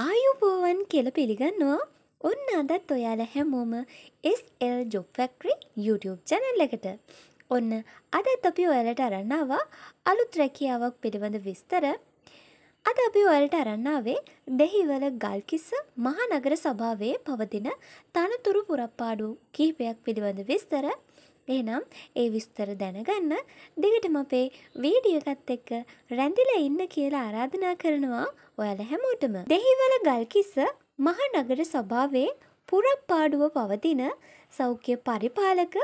ආයුබෝවන් කියල පිළිගන්නවා ඔන්න අදත් ඔයාල හැමෝම SL ජොබ්ෆැක්ටරි YouTube චැනල් එකට ඔන්න අදත් අපි ඔයාලට අරන්නවා අලුත් රැකියාවක් පිළිබඳ විස්තර අද අපි ඔයාලට අරන්නාවේ දෙහිවල ගල්කිස්ස මහනගර සභාවේ පවතින තනතුරු පුරප්පාඩු කිහිපයක් පිළිබඳ විස්තර එහෙනම් ඒ විස්තර දැනගන්න දිගටම අපේ වීඩියකත් එක්ක රැඳිල ඉන්න කියලා ආරාධනා කරනවා ඔයාල හැමෝටම. දෙහිවල ගල්කිස්ස මහනගර සභාවේ පුරප්පාඩුව පවතින සෞඛ්‍ය පරිපාලක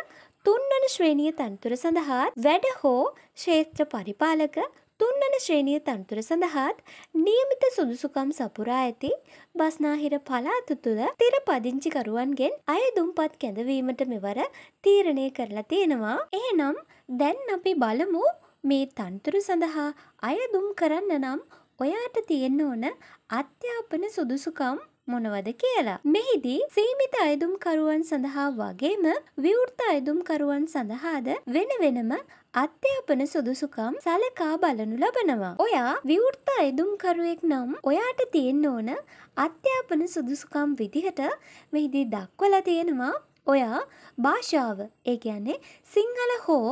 තුන්වන ශ්‍රේණිය තනතුර සඳහා වැඩ හෝ ශේත්‍ර පරිපාලක තුන්වන ශ්‍රේණිය තනතුර සඳහාත් නියමිත සුදුසුකම් සපුරා ඇති බස්නාහිර පලාත තුළ තිර පදිංචිකරුවන්ගෙන් අය දුම්පත් කැඳවීමට මෙවර තීරණය කරලා තියෙනවා. එහෙනම් දැන් අපි බලමු මේ තන්තුරු සඳහා අයදුම් කරන්න නම් ඔයාට තියෙන්න ඕන අධ්‍යාපන සුදුසුකම් මොනවද කියලා. මෙහිදී සීමිත අයදුම්කරුවන් සඳහා වගේම විවෘත අයදුම්කරුවන් සඳහාද වෙන වෙනම අධ්‍යාපන සුදුසුකම් සලකා බලනු ලබනවා. ඔයා විවෘත අයදුම්කරුවෙක් නම් ඔයාට තියෙන්න ඕන අධ්‍යාපන සුදුසුකම් විදිහට මෙහිදී දක්වලා තියෙනවා ඔයා භාෂාව ඒ කියන්නේ සිංහල හෝ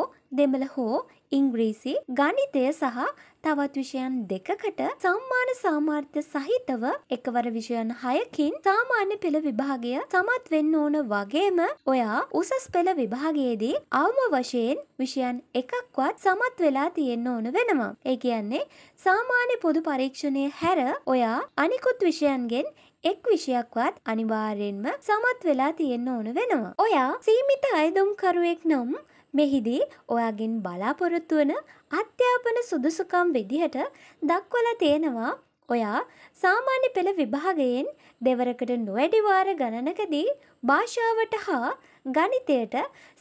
දෙමළ හෝ ඉංග්‍රීසි ගණිතය සහ තවත් විෂයන් දෙකකට සම්මාන සාමාර්ථ්‍ය සහිතව එකවර විෂයන් හයකින් සාමාන්‍ය පෙළ විභාගය සමත් වෙන්න ඕන වගේම ඔයා උසස් පෙළ විභාගයේදී අවම වශයෙන් විෂයන් එකක්වත් සමත් වෙලා තියෙන්න ඕන වෙනවා. ඒ කියන්නේ සාමාන්‍ය පොදු පරීක්ෂණය හැර ඔයා අනිකුත් විෂයන්ගෙන් එක් විෂයක්වත් අනිවාර්යෙන්ම සමත් වෙලා තියෙන්න ඕන වෙනවා. ඔයා සීමිත අයදුම්කරුවෙක් නම් මෙහිදී ඔයාගෙන් බලාපොරොත්තු වන අධ්‍යාපන සුදුසුකම් විදිහට දක්වල තියෙනවා ඔයා සාමාන්‍ය පෙළ විභාගයෙන් දෙවරකට නොවැඩිවාර ගණනකදී භාෂාවට හා ගණිතයට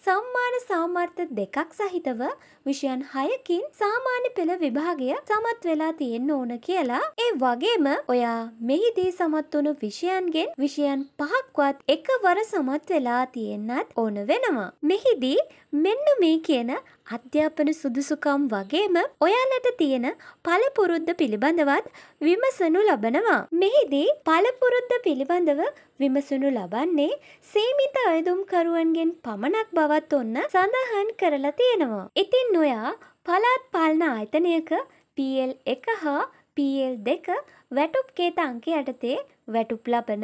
සම්මාන සාමර්ථ දෙකක් සහිතව විෂයන් හයකින් සාමාන්‍ය පෙළ විභාගය සමත් වෙලා තියෙන්න ඕන කියලා ඒ වගේම ඔයා මෙහිදී සමත් වුණු විෂයන්ගෙන් විෂයන් පහක්වත් එකවර සමත් වෙලා තියෙන්නත් ඕන වෙනවා. මෙහිදී මෙන්න මේ කියන අධ්‍යාපන සුදුසුකම් වගේම ඔයාලට තියෙන පළපුරුද්ද පිළිබඳවත් විමසනු ලබනවා. මෙහිදී පළපුරුද්ද පිළිබඳව විමසනු ලබන්නේ සීමිත අයදුම්කරුවන්ගෙන් පමණක් බව තවත් ඔන්න සඳහන් කරලා තියෙනවා. ඉතින් නොයා පලාත් පාලන ආයතනයක පල් එක හා පල් දෙක වැටුප් කේත අංක යටතේ වැටුප් ලබන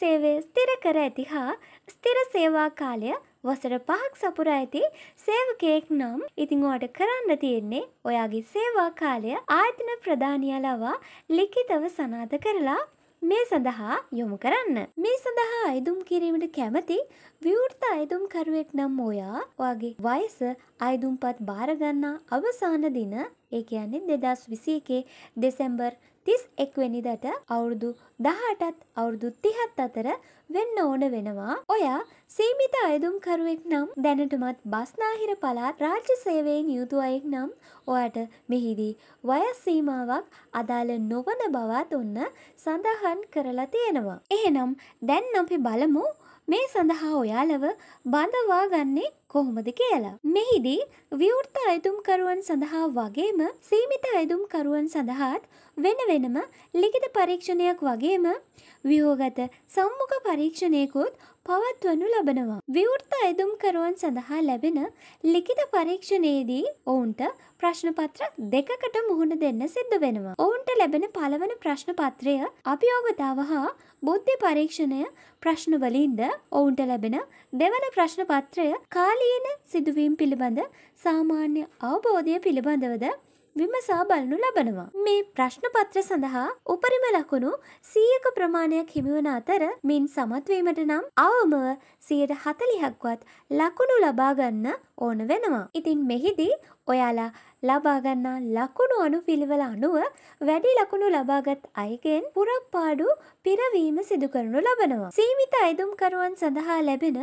සේවේ ස්තිර කර ඇති හා ස්තිර සේවා කාලය වසර පහක් සපුර ඇති සේවකයෙක් නම් ඉතිං ඕට කරන්න තියෙන්නේ ඔයාගේ සේවා කාලය ආයතන ප්‍රධානිය ලවා ලිඛිතව සනාත කරලා මේ සඳහා යොමු කරන්න. මේ සඳහා අයදුම් කිරීමට කැමති විවෘත අයදුම්කරුවෙක් නම් ඔයා ඔයාගේ වයස අයදුම්පත් භාරගන්නා අවසාන දින ඒ කියන්නේ දෙදස් විසි එකේ දෙසැම්බර් තිස් එක්වෙනිදට අවුරුදු දහටත් අවුරුදු තිහත් අතර වෙන්න ඕන වෙනවා ඔයා සීමිත අයදුම්කරුවෙක් නම් දැනටමත් බස්නාහිර පලාත් රාජ්‍ය සේවයෙන් යුතු අයෙක් නම් ඔයාට මෙහිදී වයස්සීමාවක් අදාළ නොවන බවත් ඔන්න සඳහන් කරලා තියෙනවා. එහෙනම් දැන් අපි බලමු මේ සඳහා ඔයාලව බඳවා ගන්නේ කොහොමද කියලා. මෙහිදී විවෘත අයදුම්කරුවන් සඳහා වගේම සීමිත අයදුම්කරුවන් සඳහාත් වෙන වෙනම ලිඛිත පරීක්ෂණයක් වගේම ව්‍යුහගත සම්මුඛ පරීක්ෂණයකුත් පවත්වනු ලබනවා. විවෘත ඇදුම්කරුවන් සඳහා ලැබෙන ලිඛිත පරීක්ෂණයේදී ඔවුන්ට ප්‍රශ්න පත්‍ර දෙකකට මුහුණ දෙන්න සිද්ධ වෙනවා. ඔවුන්ට ලැබෙන පළවන ප්‍රශ්න පත්‍රය අභියෝගතාව හා බුද්ධි පරීක්ෂණය ප්‍රශ්නවලින්ද ඔවුන්ට ලැබෙන දෙවන ප්‍රශ්න පත්‍රය කාලීන සිදුවීම් පිළිබඳ සාමාන්‍ය අවබෝධය පිළිබඳවද විමසා බලනු ලබනවා. මේ ප්‍රශ්නපත්‍ර සඳහා උපරිම ලකුණු සීයක ප්‍රමාණයක් හිමිවන අතර මින් සමත්වීමට නම් අවමව සියයට හතලිහක්වත් ලකුණු ලබාගන්න ඕන වෙනවා. ඉතින් මෙහිදී ඔයාලා ලබාගන්නා ලකුණු අනු පිළිවල අනුව වැඩි ලකුණු ලබාගත් අයගෙන් පුරක්පාඩු පිරවීම සිදු කරනු ලබනවා. සීමිත අයිදුම්කරුවන් සඳහා ලැබෙන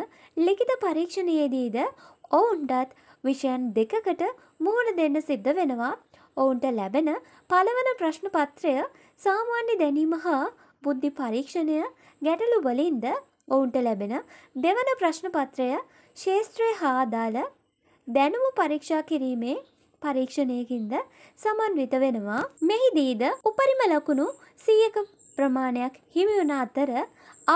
ලිකිත පරීක්ෂණයේදීද ඔවුන්ටත් විෂයන් දෙකකට මුහුණ දෙන්න සිද්ධ වෙනවා ඔවුන්ට ලැබෙන පළවන ප්‍රශ්න පත්‍රය සාමාන්‍ය දැනීම හා බුද්ධි පරීක්ෂණය ගැටලු වලින්ද ඔවුන්ට ලැබෙන දෙවන ප්‍රශ්න පත්‍රය ශේෂත්‍රය හාදාල දැනුම පරීක්ෂා කිරීමේ පරීක්ෂණයකින්ද සමන්විත වෙනවා මෙහිදීද උපරිම ලකුණු සියක ප්‍රමාණයක් හිමිවුණ අතර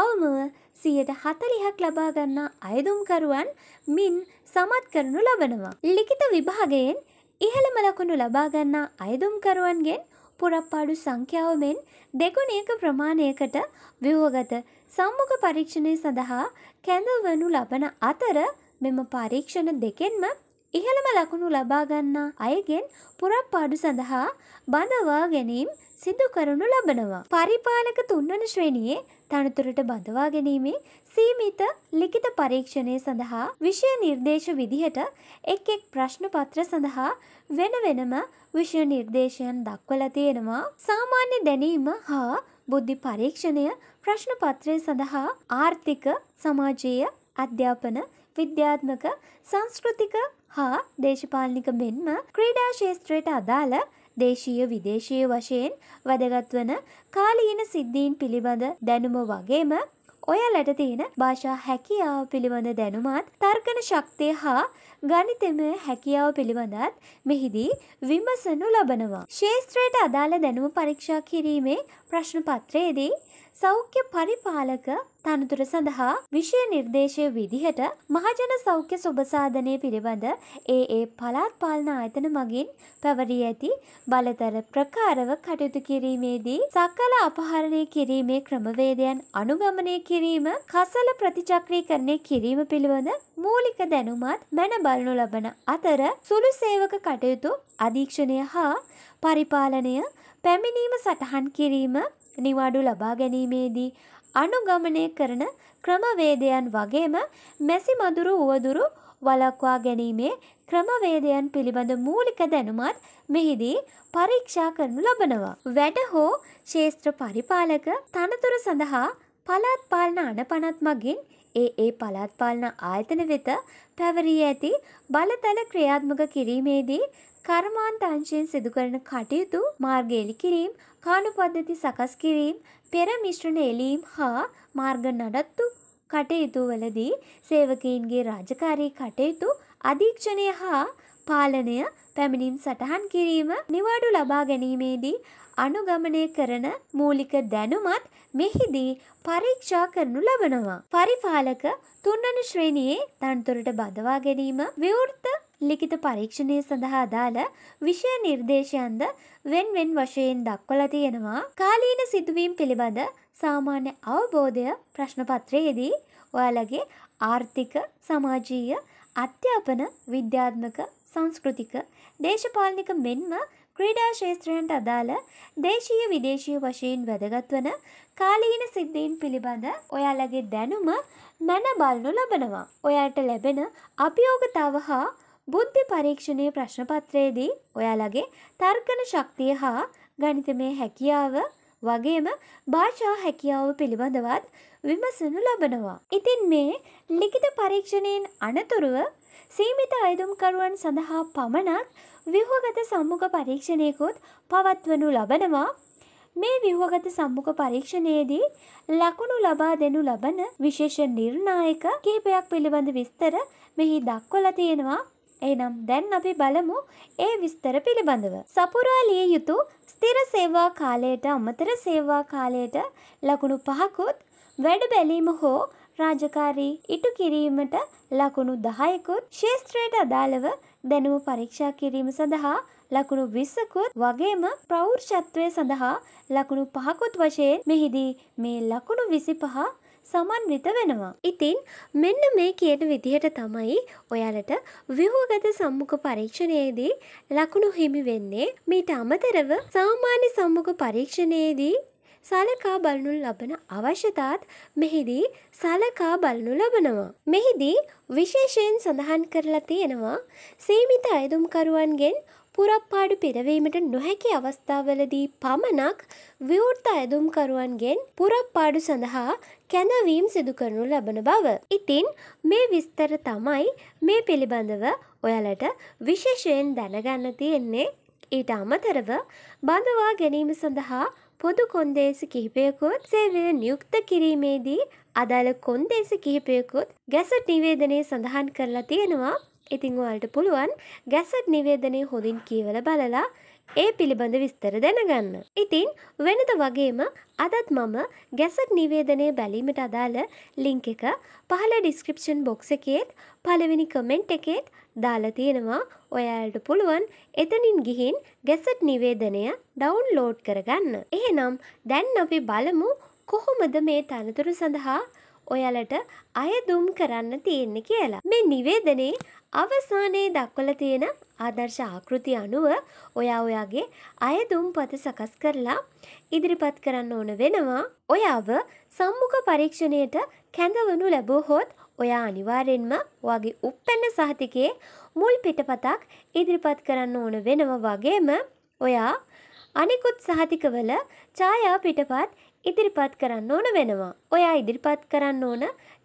අවමව සියට හතලිහක් ලබාගන්නා අයදුම්කරුවන් මින් සමත් කරනු ලබනවා. ලිකිත විභාගයෙන් ඉහළම ලකුණු ලබාගන්නා අයදුම්කරුවන්ගෙන් පුරප්පාඩු සංඛ්‍යාව මෙන් දෙගුණයක ප්‍රමාණයකට ව්‍යෝගත සම්මුඛ පරීක්ෂණය සඳහා කැඳවනු ලබන අතර මෙම පරීක්ෂණ දෙකෙන්ම ඉහළම ලකුණු ලබාගන්නා අයගෙන් පුරප්පාඩු සඳහා බඳවා ගැනීම් සිදු කරනු ලබනවා. පරිපාලක තුන්වන ශ්‍රේණියේ තනතුරට බඳවා ගැනීමේ සීමිත ලිඛිත පරීක්ෂණය සඳහා විෂය නිර්දේශ විදිහට එක් එක් ප්‍රශ්න පත්‍ර සඳහා වෙන වෙනම විෂය නිර්දේශයන් දක්වලා තියෙනවා. සාමාන්‍ය දැනීම හා බුද්ධි පරීක්ෂණය ප්‍රශ්න පත්‍රය සඳහා ආර්ථික සමාජීය අධ්‍යාපන විද්‍යාත්මක සංස්කෘතික හා දේශපාලනික මෙන්ම ක්‍රීඩා ශේත්‍රයට අදාළ දේශීය විදේශය වශයෙන් වැදගත්වන කාලීන සිද්ධීන් පිළිබඳ දැනුම වගේම ඔයාලට තියෙන භාෂා හැකියාව පිළිබඳ දැනුමත් තර්කන ශක්තිය හා ගනිතම හැකියාව පිළිබඳත් මෙහිදී විමසනු ලබනවා. ශේත්‍රයට අදාළ දැනුම පරීක්ෂා කිරීමේ ප්‍රශ්න පත්‍රයේදී සෞඛ්‍ය පරිපාලක තනතුර සඳහා විෂය නිර්දේශය විදිහට මහජන සෞඛ්‍ය සුබසාධනය පිළිබඳ ඒ ඒ පළාත් පාලන ආයතන මගින් පැවරී ඇති බලතර ප්‍රකාරව කටයුතු කිරීමේදී සකල අපහරණය කිරීමේ ක්‍රමවේදයන් අනුගමනය කිරීම කසල ප්‍රතිචක්‍රීකරණය කිරීම පිළිබඳ මූලික දැනුමත් මැන බලනු ලබන අතර සුළු සේවක කටයුතු අධීක්ෂණය හා පරිපාලනය පැමිණීම සටහන් කිරීම නිවාඩු ලබා ගැනීමේදී අනුගමනය කරන ක්‍රමවේදයන් වගේම මැසි මදුරු වුවදුරු වලක්වා ගැනීමේ ක්‍රමවේදයන් පිළිබඳ මූලික දැනුමත් මෙහිදී පරීක්ෂා කරනු ලබනවා. වැඩ හෝ ශේෂත්‍ර පරිපාලක තනතුර සඳහා පළාත් පාලන අනපනත් මගින් ඒ ඒ පළාත් පාලන ආයතන වෙත පැවරී ඇති බලතල ක්‍රියාත්මක කිරීමේදී කර්මාන්තංශයෙන් සිදුකරන කටයුතු මාර්ගයලි කිරීම් කානු පද්ධති සකස් කිරීම් පෙර මිශ්‍රණ එලීම් හා මාර්ග නඩත්තු කටයුතු වලදී සේවකයින්ගේ රාජකාරී කටයුතු අධීක්ෂණය හා පාලනය පැමිණින් සටහන් කිරීම නිවාඩු ලබා ගැනීමේදී අනුගමනය කරන මූලික දැනුමත් මෙහිදී පරීක්ෂා කරනු ලබනවා. පරිපාලක තුන්වන ශ්‍රේණියේ තනතුරට බදවා ගැනීම විවෘත ලිඛිත පරීක්ෂණය සඳහා අදාළ විෂය නිර්දේශයන්ද වෙන් වෙන් වශයෙන් දක්වලා තියෙනවා. කාලීන සිදුවීම් පිළිබඳ සාමාන්‍ය අවබෝධය ප්‍රශ්නපත්‍රයේදී ඔයාලගේ ආර්ථික, සමාජීය, අධ්‍යාපන, විද්‍යාත්මක, සංස්කෘතික, දේශපාලනික මෙන්ම ක්‍රීඩා ශේත්‍රයන්ට අදාළ දේශීය විදේශීය වශයෙන් වැදගත් වන කාලීන සිද්ධීන් පිළිබඳ ඔයාලගේ දැනුම මැන බලනු ලබනවා. ඔයාට ලැබෙන අභියෝගතාව හා බුද්ධි පරීක්ෂණය ප්‍රශ්නපත්‍රයේදී ඔයාලගේ තර්කන ශක්තිය හා ගනිතමය හැකියාව වගේම භාෂා හැකියාව පිළිබඳවත් විමසනු ලබනවා. ඉතින් මේ ලිඛිත පරීක්ෂණයෙන් අනතුරුව සීමිත අයදුම්කරුවන් සඳහා පමණක් ව්‍යුහගත සම්මුඛ පරීක්ෂණයකුත් පවත්වනු ලබනවා. මේ ව්‍යුහගත සම්මුඛ පරීක්ෂණයේදී ලකුණු ලබා දෙනු ලබන විශේෂ නිර්ණායක කීපයක් පිළිබඳ විස්තර මෙහි දක්වලා තියෙනවා. එනම් දැන් අපි බලමු ඒ විස්තර පිළිබඳව. සපුරා ලිය යුතු ස්ථිර සේවා කාලයට අමතර සේවා කාලයට ලකුණු පහකුත් වැඩ බැලීම හෝ රාජකාරී ඉටු කිරීමට ලකුණු දහයකුත් ශේෂත්‍රයට අදාළව දැනුම පරීක්ෂා කිරීම සඳහා ලකුණු විස්සකුත් වගේම ප්‍රෞර්ෂත්වය සඳහා ලකුණු පහකුත් වශයෙන් මෙහිදී මේ ලකුණු විසි පහ සමන්විත වෙනවා. ඉතින් මෙන්න මේ කියන විදිහට තමයි ඔයාලට ව්‍යහෝගත සම්මුඛ පරීක්ෂණයේදී ලකුණු හිමි වෙන්නේ. මීට අමතරව සාමාන්‍ය සම්මුඛ පරීක්ෂණයේදී සලකා බලනු ලබන අවශ්‍යතාත් මෙහිදී සලකා බලනු ලබනවා. මෙහිදී විශේෂයෙන් සඳහන් කරලා තියෙනවා සීමිත අයදුම්කරුවන්ගෙන් පුරප්පාඩු පෙරවීමට නොහැකි අවස්ථාවලදී පමණක් විවෘත ඇදුම්කරුවන්ගෙන් පුරප්පාඩු සඳහා කැනවීම් සිදු කරනු ලබන බව. ඉතින් මේ විස්තර තමයි මේ පිළිබඳව ඔයාලට විශේෂයෙන් දැනගන්න තියෙන්නේ ඊට අමතරව බඳවා ගැනීම සඳහා පොදු කොන්දේසි කිහිපයකුත් සේවය නියුක්ත කිරීමේදී අදාළ කොන්දේසි කිහිපයකුත් ගැසට නිවේදනය සඳහන් කරලා තියෙනවා ඉතිං ඔයාලට පුළුවන් ගැසට් නිවේදනය හොඳින් කියවල බලලා ඒ පිළිබඳ විස්තර දැනගන්න. ඉතින් වෙනද වගේම අදත් මම ගැසට් නිවේදනය බැලීමට අදාළ ලිංක එක පහළ ඩිස්ක්‍රිප්ෂන් බොක්ස එකේත් පළවෙනි කමෙන්ට් එකේත් දාලා තියෙනවා ඔයාලට පුළුවන් එතනින් ගිහින් ගැසට් නිවේදනය ඩවුන්ලෝඩ් කරගන්න. එහෙනම් දැන් අපි බලමු කොහොමද මේ තනතුරු සඳහා ඔයාලට අයදුම් කරන්න තියෙන්න කියලා. මේ නිවේදනේ අවසානයේ දක්වල තියෙන ආදර්ශ ආකෘති අනුව ඔයා ඔයාගේ අයදුම් පත සකස් කරලා ඉදිරිපත් කරන්න ඕන වෙනවා. ඔයාව සම්මුඛ පරීක්ෂණයට කැඳවනු ලැබුවහොත් ඔයා අනිවාර්යෙන්ම වගේ උප්පැන්න සහතිකයේ මුල් පිටපතක් ඉදිරිපත් කරන්න ඕන වෙනවා වගේම ඔයා අනිකුත් සහතිකවල ඡායා පිටපත් ඉදිරිපත් කරන්න ඕන වෙනවා. ඔයා ඉදිරිපත් කරන්න ඕන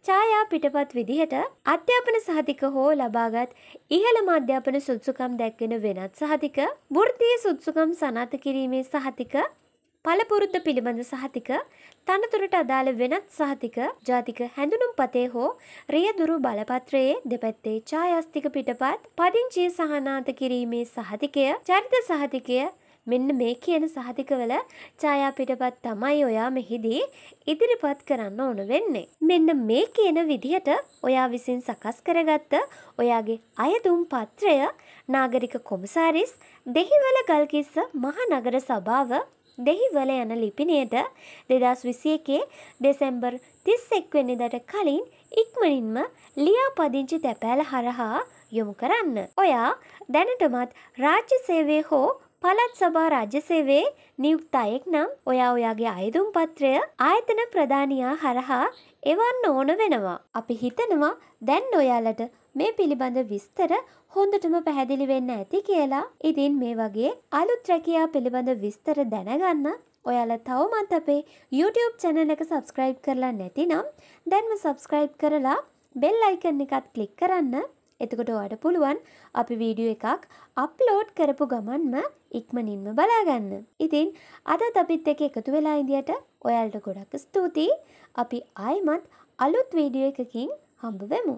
ඡායා පිටපත් විදිහට අධ්‍යාපන සහතික හෝ ලබාගත් ඉහළම අධ්‍යාපන සුදුසුකම් දැක්වෙන වෙනත් සහතික, වෘත්තීය සුදුසුකම් සනාථ කිරීමේ සහතික, පළපුරුද්ද පිළිබඳ සහතික, තනතුරට අදාළ වෙනත් සහතික, ජාතික හැඳුනුම්පතේ හෝ රියදුරු බලපත්‍රයේ දෙපැත්තේ ඡායාස්තික පිටපත්, පදිංචිය සහනාත කිරීමේ සහතිකය, චරිත සහතිකය මෙන්න මේ කියන සහතිකවල ඡායාපිටපත් තමයි ඔයා මෙහිදී ඉදිරිපත් කරන්න ඕන වෙන්නේ. මෙන්න මේ කියන විදිහට ඔයා විසින් සකස් කරගත්ත ඔයාගේ අයදුම් පත්‍රය නාගරික කොමසාරිස් දෙහිවල ගල්කිස්ස මහනගර සභාව දෙහිවල යන ලිපිනයට දෙදස් විසි එකේ දෙසැම්බර් තිස් එක්වෙනිදට කලින් ඉක්මනින්ම ලියාපදිංචි තැපෑල හරහා යොමු කරන්න. ඔයා දැනටමත් රාජ්‍ය සේවේ හෝ පළත් සභා රාජ්‍යසේවේ නියුක්ත අයෙක් නම් ඔයා ඔයාගේ අයදුම් පත්‍රය ආයතන ප්‍රධානයා හරහා එවන්න ඕන වෙනවා. අපි හිතනවා දැන් ඔයාලට මේ පිළිබඳ විස්තර හොඳටම පැහැදිලි වෙන්න ඇති කියලා. ඉතින් මේ වගේ අලුත් රැකියා පිළිබඳ විස්තර දැනගන්න ඔයාලා තවමත් අපේ YouTube channel එක subscribe කරලා නැතිනම් දැන්ම subscribe කරලා bell icon එකත් click කරන්න. එතකොට ඔයාට පුළුවන් අපි වීඩියෝ එකක් අප්ලෝඩ් කරපු ගමන්ම ඉක්මනින්ම බලාගන්න. ඉතින් අදත් අපිත් එක එකතු වෙලා ඉදියට ඔයාල්ට ගොඩක් ස්තුතියි අපි ආයමත් අලුත් වීඩියෝ එකකින් හම්බ වෙමු.